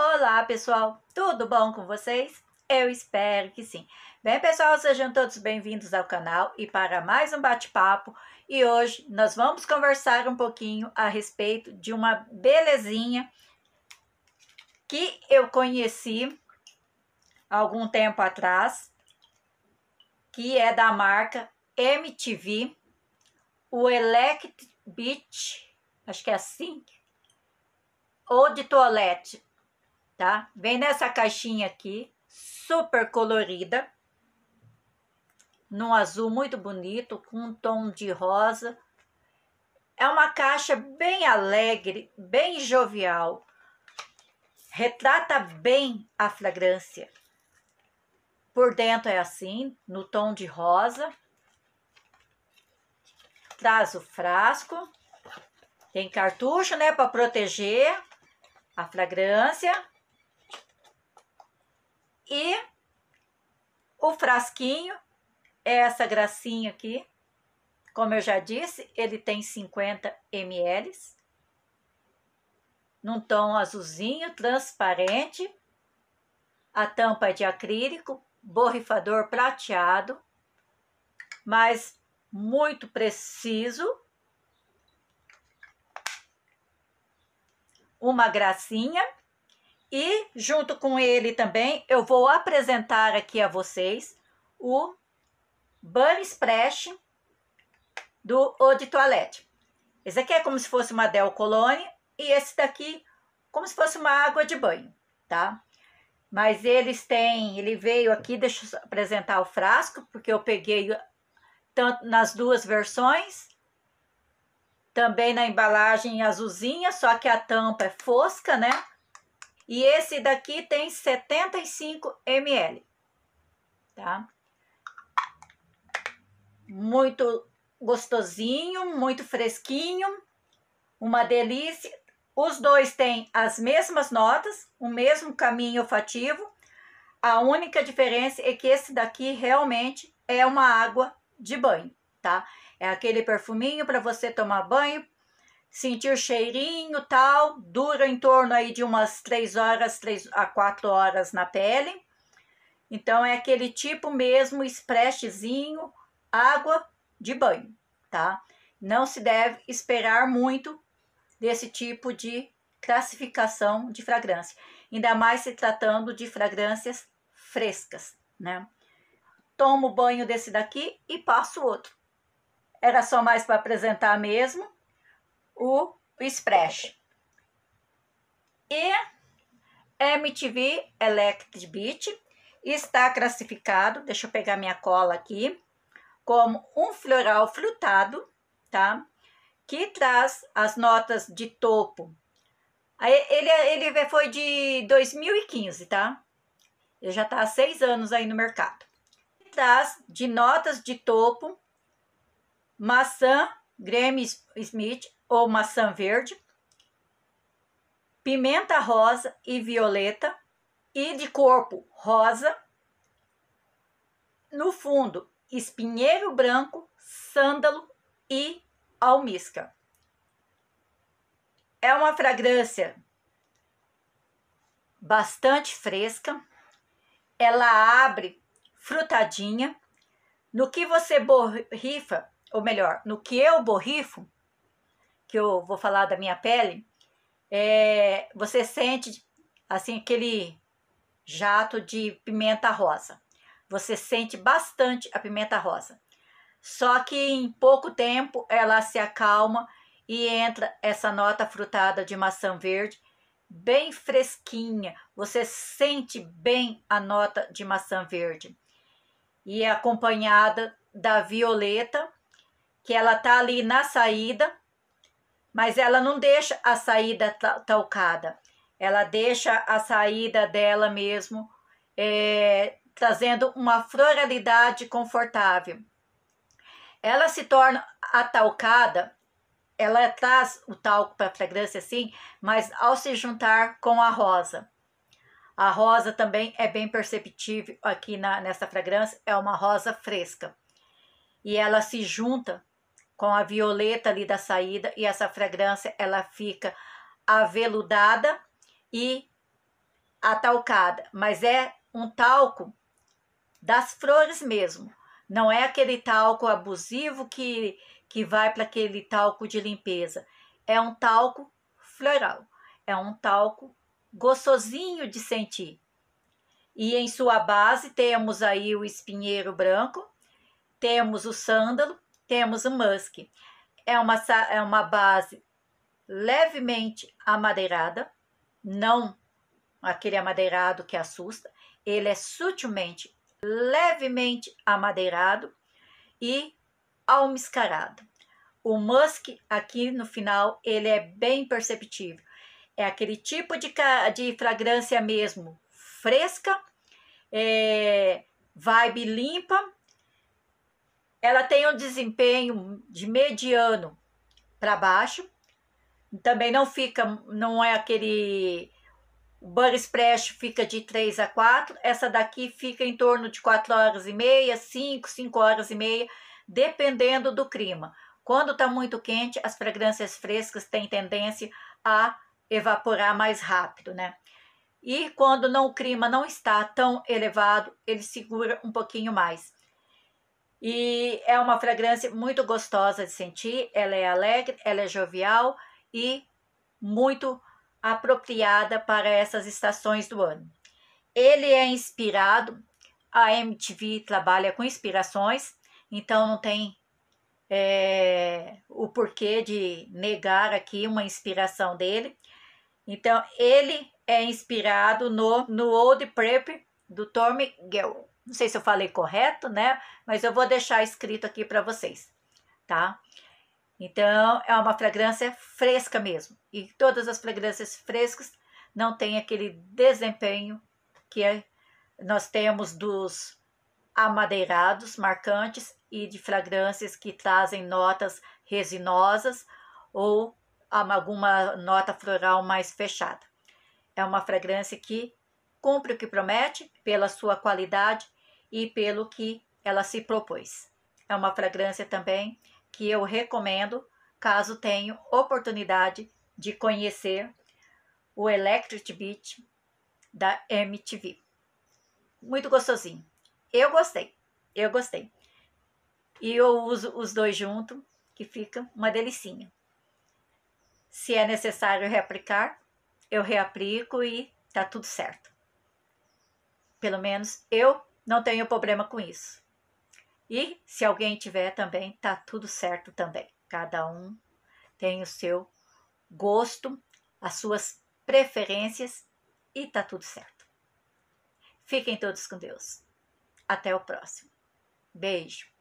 Olá, pessoal! Tudo bom com vocês? Eu espero que sim. Bem, pessoal, sejam todos bem-vindos ao canal e para mais um bate-papo. E hoje nós vamos conversar um pouquinho a respeito de uma belezinha que eu conheci algum tempo atrás, que é da marca MTV, o Elect Beach, acho que é assim, ou de toilette tá? Vem nessa caixinha aqui, super colorida, num azul muito bonito, com um tom de rosa. É uma caixa bem alegre, bem jovial, retrata bem a fragrância. Por dentro é assim, no tom de rosa. Traz o frasco. Tem cartucho, né, para proteger a fragrância. E o frasquinho é essa gracinha aqui. Como eu já disse, ele tem 50 ml. Num tom azulzinho, transparente. A tampa é de acrílico, borrifador prateado. Mas muito preciso. Uma gracinha. E junto com ele também eu vou apresentar aqui a vocês o Bunny Splash do Eau de Toilette. Esse aqui é como se fosse uma Del Cologne e esse daqui como se fosse uma água de banho, tá? Mas eles têm, ele veio aqui, deixa eu apresentar o frasco, porque eu peguei tanto nas duas versões, também na embalagem azulzinha, só que a tampa é fosca, né? E esse daqui tem 75 ml, tá? Muito gostosinho, muito fresquinho, uma delícia. Os dois têm as mesmas notas, o mesmo caminho olfativo. A única diferença é que esse daqui realmente é uma água de banho, tá? É aquele perfuminho para você tomar banho, sentir cheirinho tal, dura em torno aí de umas 3 horas, 3 a 4 horas na pele. Então é aquele tipo mesmo esprestezinho água de banho, tá? Não se deve esperar muito desse tipo de classificação de fragrância, ainda mais se tratando de fragrâncias frescas, né? Tomo banho desse daqui e passo outro. Era só mais para apresentar mesmo o, o Splash. E MTV Electric Beat está classificado, deixa eu pegar minha cola aqui, como um floral flutado tá? Que traz as notas de topo. Ele, ele foi de 2015, tá? Ele já está há seis anos aí no mercado. traz de notas de topo, maçã, Graham Smith, ou maçã verde, pimenta rosa e violeta e de corpo rosa. No fundo, espinheiro branco, sândalo e almisca. É uma fragrância bastante fresca. Ela abre frutadinha. No que você borrifa, ou melhor, no que eu borrifo, que eu vou falar da minha pele, é, você sente assim aquele jato de pimenta rosa. Você sente bastante a pimenta rosa. Só que em pouco tempo ela se acalma e entra essa nota frutada de maçã verde, bem fresquinha. Você sente bem a nota de maçã verde. E é acompanhada da violeta, que ela tá ali na saída, mas ela não deixa a saída talcada, ela deixa a saída dela mesmo, é, trazendo uma floralidade confortável. Ela se torna atalcada, ela traz o talco para a fragrância sim, mas ao se juntar com a rosa. A rosa também é bem perceptível aqui na, nessa fragrância, é uma rosa fresca. E ela se junta com a violeta ali da saída e essa fragrância ela fica aveludada e atalcada, mas é um talco das flores mesmo. Não é aquele talco abusivo que que vai para aquele talco de limpeza. É um talco floral, é um talco gostosinho de sentir. E em sua base temos aí o espinheiro branco, temos o sândalo, temos o musk. É uma, é uma base levemente amadeirada, não aquele amadeirado que assusta. Ele é sutilmente, levemente amadeirado e almiscarado. O musk aqui no final, ele é bem perceptível. É aquele tipo de, de fragrância mesmo, fresca, é, vibe limpa, ela tem um desempenho de mediano para baixo. Também não fica, não é aquele o Bud fica de 3 a 4, essa daqui fica em torno de 4 horas e meia, 5, 5 horas e meia, dependendo do clima. Quando está muito quente, as fragrâncias frescas têm tendência a evaporar mais rápido, né? E quando não, o clima não está tão elevado, ele segura um pouquinho mais. E é uma fragrância muito gostosa de sentir, ela é alegre, ela é jovial e muito apropriada para essas estações do ano. Ele é inspirado, a MTV trabalha com inspirações, então não tem é, o porquê de negar aqui uma inspiração dele. Então, ele é inspirado no, no Old Prep do Tommy Girl. Não sei se eu falei correto, né? Mas eu vou deixar escrito aqui para vocês, tá? Então, é uma fragrância fresca mesmo. E todas as fragrâncias frescas não têm aquele desempenho que é, nós temos dos amadeirados marcantes e de fragrâncias que trazem notas resinosas ou alguma nota floral mais fechada. É uma fragrância que cumpre o que promete pela sua qualidade e pelo que ela se propôs. É uma fragrância também que eu recomendo caso tenha oportunidade de conhecer o Electric Beat da MTV. Muito gostosinho. Eu gostei. Eu gostei. E eu uso os dois juntos, que fica uma delicinha. Se é necessário reaplicar, eu reaplico e tá tudo certo. Pelo menos eu não tenho problema com isso. E se alguém tiver também, tá tudo certo também. Cada um tem o seu gosto, as suas preferências e tá tudo certo. Fiquem todos com Deus. Até o próximo. Beijo.